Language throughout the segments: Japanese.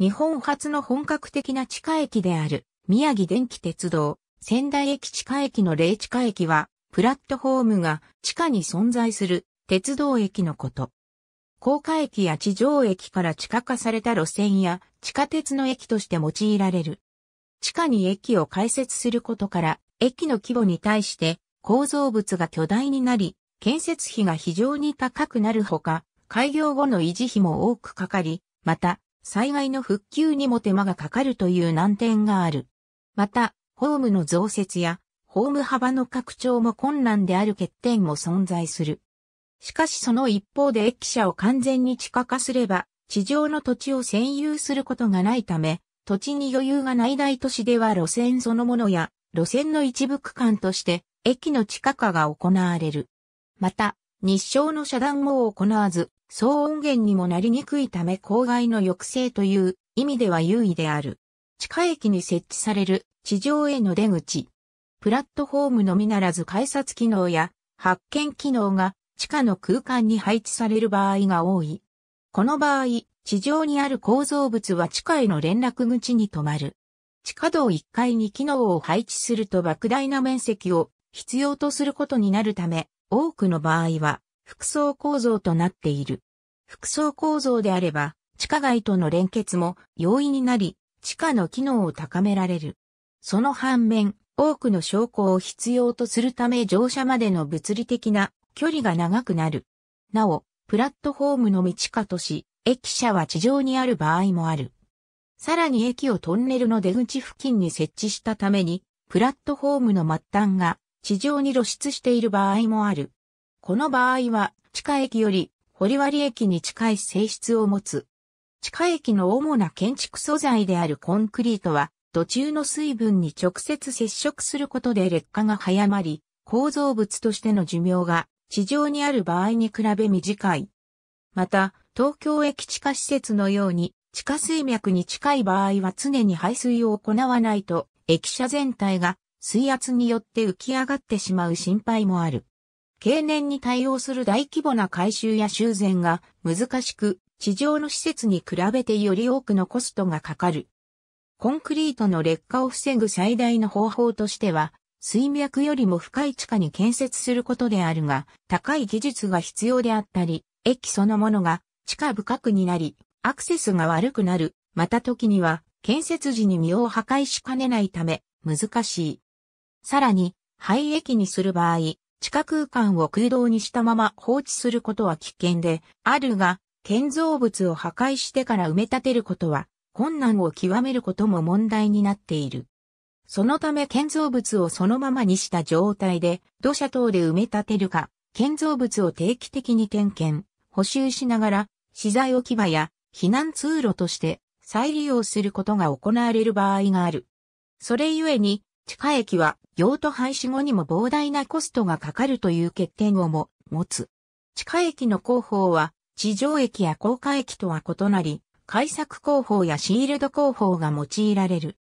日本初の本格的な地下駅である、宮城電気鉄道、仙台駅地下駅の霊地下駅は、プラットフォームが地下に存在する鉄道駅のこと。高架駅や地上駅から地下化された路線や地下鉄の駅として用いられる。地下に駅を開設することから、駅の規模に対して構造物が巨大になり、建設費が非常に高くなるほか、開業後の維持費も多くかかり、また、災害の復旧にも手間がかかるという難点がある。また、ホームの増設や、ホーム幅の拡張も困難である欠点も存在する。しかしその一方で駅舎を完全に地下化すれば、地上の土地を占有することがないため、土地に余裕がない大都市では路線そのものや、路線の一部区間として、駅の地下化が行われる。また、日照の遮断も行わず、騒音源にもなりにくいため公害の抑制という意味では優位である。地下駅に設置される地上への出口。プラットフォームのみならず改札機能や発見機能が地下の空間に配置される場合が多い。この場合、地上にある構造物は地下への連絡口に止まる。地下道1階に機能を配置すると莫大な面積を必要とすることになるため、多くの場合は複層構造となっている。複層構造であれば、地下街との連結も容易になり、地下の機能を高められる。その反面、多くの証拠を必要とするため乗車までの物理的な距離が長くなる。なお、プラットフォームのみ地下とし、駅舎は地上にある場合もある。さらに駅をトンネルの出口付近に設置したために、プラットフォームの末端が地上に露出している場合もある。この場合は、地下駅より堀割駅に近い性質を持つ。地下駅の主な建築素材であるコンクリートは、土中の水分に直接接触することで劣化が早まり、構造物としての寿命が地上にある場合に比べ短い。また、東京駅地下施設のように、地下水脈に近い場合は常に排水を行わないと、駅舎全体が水圧によって浮き上がってしまう心配もある。経年に対応する大規模な改修や修繕が難しく、地上の施設に比べてより多くのコストがかかる。コンクリートの劣化を防ぐ最大の方法としては、水脈よりも深い地下に建設することであるが、高い技術が必要であったり、駅そのものが地下深くになり、アクセスが悪くなる、また時には建設時に身を破壊しかねないため、難しい。さらに、廃駅にする場合、地下空間を空洞にしたまま放置することは危険であるが、建造物を破壊してから埋め立てることは困難を極めることも問題になっている。そのため建造物をそのままにした状態で土砂等で埋め立てるか、建造物を定期的に点検、補修しながら、資材置き場や避難通路として再利用することが行われる場合がある。それゆえに、地下駅は用途廃止後にも膨大なコストがかかるという欠点をも持つ。地下駅の広報は地上駅や高架駅とは異なり、開削工法やシールド工法が用いられる。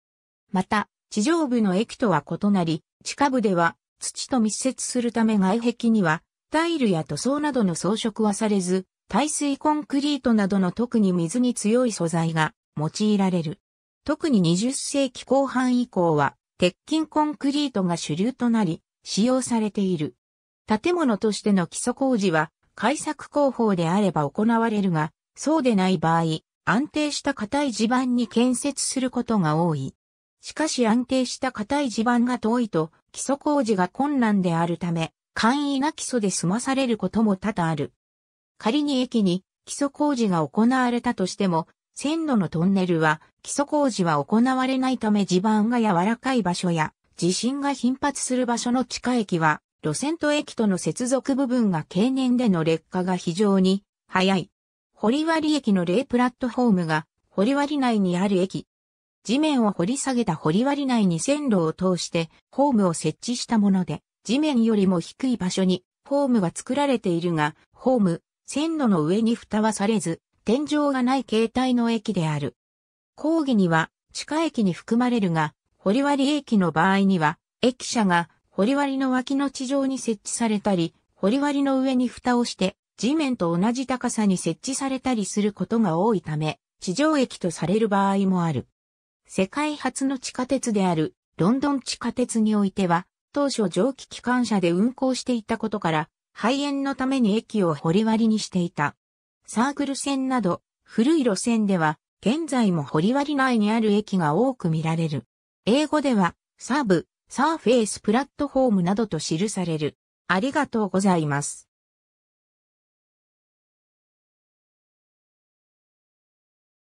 また、地上部の駅とは異なり、地下部では土と密接するため外壁にはタイルや塗装などの装飾はされず、耐水コンクリートなどの特に水に強い素材が用いられる。特に20世紀後半以降は鉄筋コンクリートが主流となり、使用されている。建物としての基礎工事は、改作工法であれば行われるが、そうでない場合、安定した硬い地盤に建設することが多い。しかし安定した硬い地盤が遠いと、基礎工事が困難であるため、簡易な基礎で済まされることも多々ある。仮に駅に基礎工事が行われたとしても、線路のトンネルは基礎工事は行われないため地盤が柔らかい場所や地震が頻発する場所の地下駅は路線と駅との接続部分が経年での劣化が非常に早い。堀割駅の例プラットホームが堀割内にある駅。地面を掘り下げた堀割内に線路を通してホームを設置したもので地面よりも低い場所にホームが作られているが、ホーム、線路の上に蓋はされず、天井がない形態の駅である。講義には地下駅に含まれるが、掘割駅の場合には、駅舎が掘割の脇の地上に設置されたり、掘割の上に蓋をして地面と同じ高さに設置されたりすることが多いため、地上駅とされる場合もある。世界初の地下鉄であるロンドン地下鉄においては、当初蒸気機関車で運行していたことから、肺炎のために駅を掘割にしていた。サークル線など、古い路線では、現在も堀割内にある駅が多く見られる。英語では、サーブ、サーフェイスプラットフォームなどと記される。ありがとうございます。